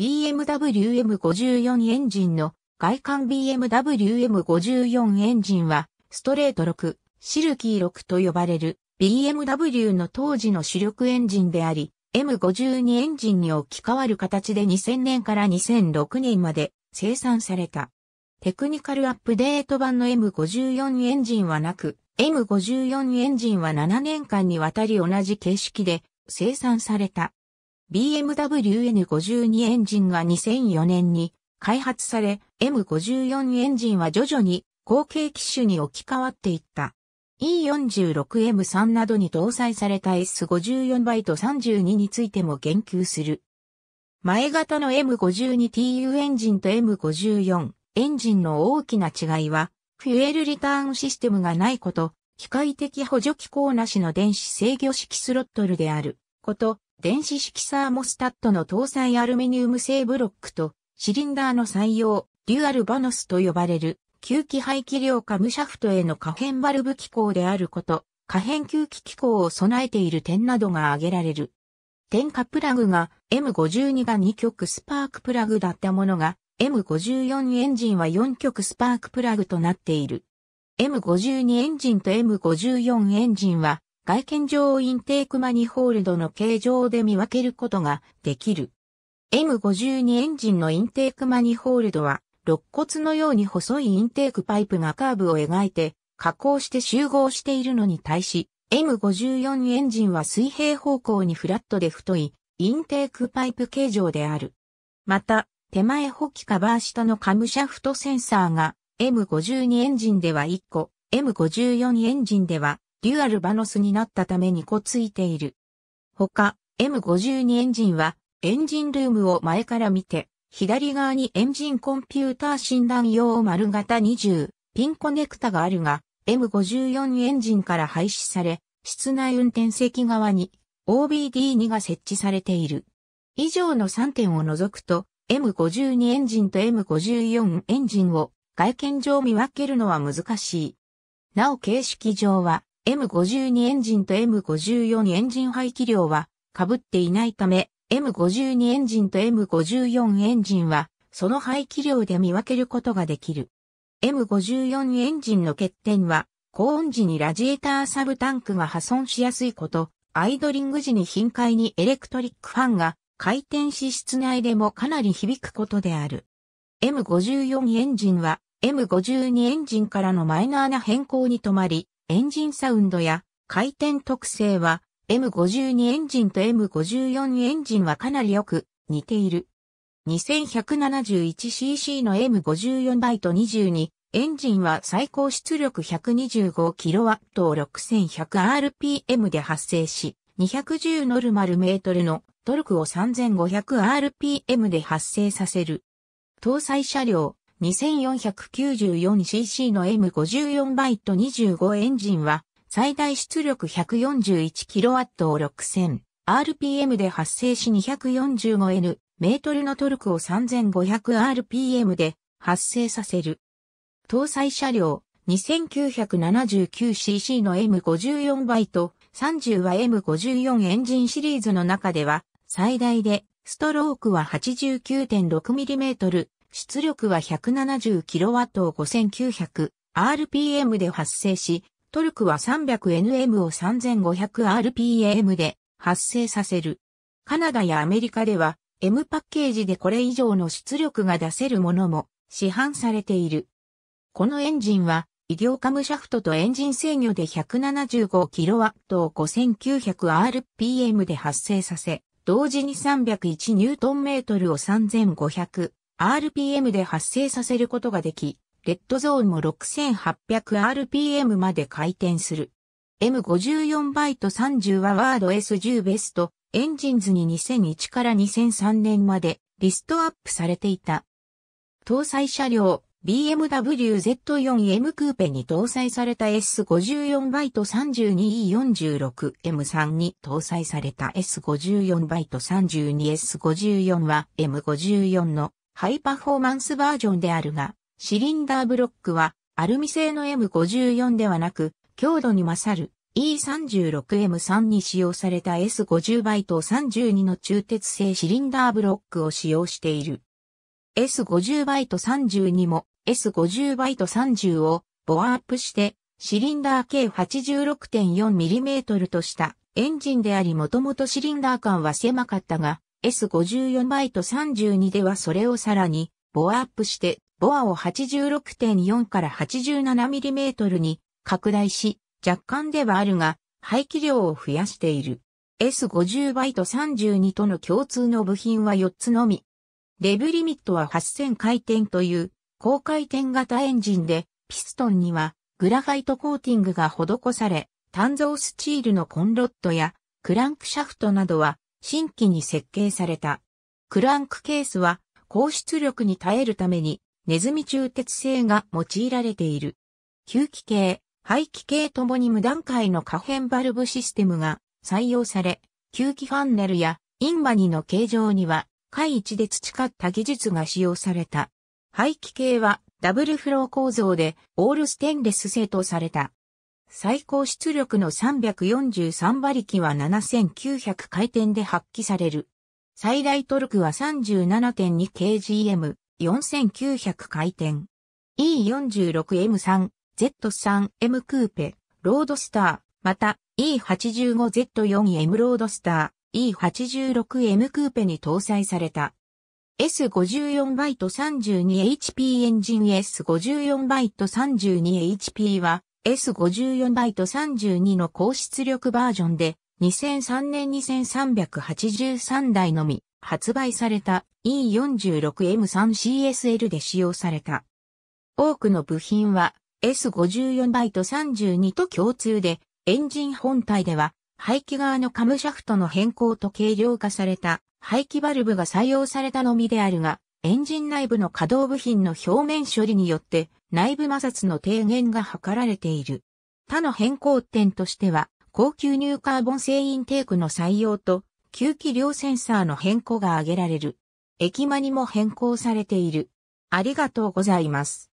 BMW M54 エンジンの外観 BMW M54 エンジンはストレート6、シルキー6と呼ばれる BMW の当時の主力エンジンであり M52 エンジンに置き換わる形で2000年から2006年まで生産された。テクニカルアップデート版の M54 エンジンはなく、M54 エンジンは7年間にわたり同じ形式で生産された。BMW N52 エンジンが2004年に開発され、M54 エンジンは徐々に後継機種に置き換わっていった。E46M3 などに搭載された S54 バイト32についても言及する。前型の M52TU エンジンと M54 エンジンの大きな違いは、フュエルリターンシステムがないこと、機械的補助機構なしの電子制御式スロットルであること、電子式サーモスタットの搭載アルミニウム製ブロックと、シリンダーの採用、デュアルバノスと呼ばれる、吸気排気量カムシャフトへの可変バルブ機構であること、可変吸気機構を備えている点などが挙げられる。点火プラグが M52 が2極スパークプラグだったものが M54 エンジンは4極スパークプラグとなっている。M52 エンジンと M54 エンジンは外見上インテークマニホールドの形状で見分けることができる。M52 エンジンのインテークマニホールドは、肋骨のように細いインテークパイプがカーブを描いて、加工して集合しているのに対し、M54 エンジンは水平方向にフラットで太い、インテークパイプ形状である。また、手前補機カバー下のカムシャフトセンサーが M52 エンジンでは1個、M54 エンジンではデュアルバノスになったため2個ついている。他、M52 エンジンは、エンジンルームを前から見て、左側にエンジンコンピューター診断用丸型20、ピンコネクタがあるが、M54 エンジンから廃止され、室内運転席側に OBD2 が設置されている。以上の3点を除くと、M52 エンジンと M54 エンジンを外見上見分けるのは難しい。なお形式上は、M52 エンジンと M54 エンジン排気量は被っていないため、M52 エンジンと M54 エンジンは、その排気量で見分けることができる。M54 エンジンの欠点は、高温時にラジエーターサブタンクが破損しやすいこと、アイドリング時に頻回にエレクトリックファンが回転し室内でもかなり響くことである。M54 エンジンは M52 エンジンからのマイナーな変更に止まり、エンジンサウンドや回転特性は M52 エンジンと M54 エンジンはかなりよく似ている。2171cc の M54 バイト22エンジンは最高出力 125kW を 6100rpm で発生し、210ノルマルメートルのトルクを 3500rpm で発生させる。搭載車両、2494cc の M54 バイト25エンジンは、最大出力 141kW を 6000rpm で発生し 245N メートルのトルクを 3500rpm で発生させる。搭載車両 2979cc の M54 バイト30は M54 エンジンシリーズの中では最大でストロークは 89.6mm 出力は 170kW を 5900rpm で発生し、トルクは 300nm を 3500rpm で発生させる。カナダやアメリカでは M パッケージでこれ以上の出力が出せるものも市販されている。このエンジンは、医療カムシャフトとエンジン制御で 175kW を 5900rpm で発生させ、同時に 301Nm を3500 RPM で発生させることができ、レッドゾーンも 6800rpm まで回転する。M54 バイト30はワード S10 ベスト、エンジンズに2001から2003年までリストアップされていた。搭載車両 BMW Z4M クーペに搭載された S54 バイト 32E46M3 に搭載された S54 バイト 32S54 は M54 のハイパフォーマンスバージョンであるが、シリンダーブロックはアルミ製の M54 ではなく、強度に勝る E36M3 に使用された S50 イト32の中鉄製シリンダーブロックを使用している。S50 イト32も S50 イト30をボアアップしてシリンダー計 86.4mm としたエンジンでありもともとシリンダー間は狭かったが S54 バイト32ではそれをさらに、ボアアップして、ボアを86.4から 87mm に拡大し、若干ではあるが、排気量を増やしている。S50 バイト32との共通の部品は4つのみ。レブリミットは8000回転という高回転型エンジンで、ピストンにはグラファイトコーティングが施され、単造スチールのコンロットやクランクシャフトなどは新規に設計された。クランクケースは高出力に耐えるためにネズミ中鉄製が用いられている。吸気系、排気系ともに無段階の可変バルブシステムが採用され、吸気ファンネルやインバニの形状には、回一で培った技術が使用された。排気系はダブルフロー構造でオールステンレス製とされた。最高出力の343馬力は7900回転で発揮される。最大トルクは 37.2kgm、4900回転。E46M3、Z3M クーペ、ロードスター、また E85Z4M ロードスター、E86M クーペに搭載された。S54 バイト 32HP エンジン S54 バイト 32HP は S54 バイト32の高出力バージョンで、2003年2383台のみ発売された E46M3CSL で使用された。多くの部品は S54 バイト32と共通で、エンジン本体では排気側のカムシャフトの変更と軽量化された排気バルブが採用されたのみであるが、エンジン内部の稼働部品の表面処理によって内部摩擦の低減が図られている。他の変更点としては、高級乳カーボン製インテークの採用と、吸気量センサーの変更が挙げられる。駅間にも変更されている。ありがとうございます。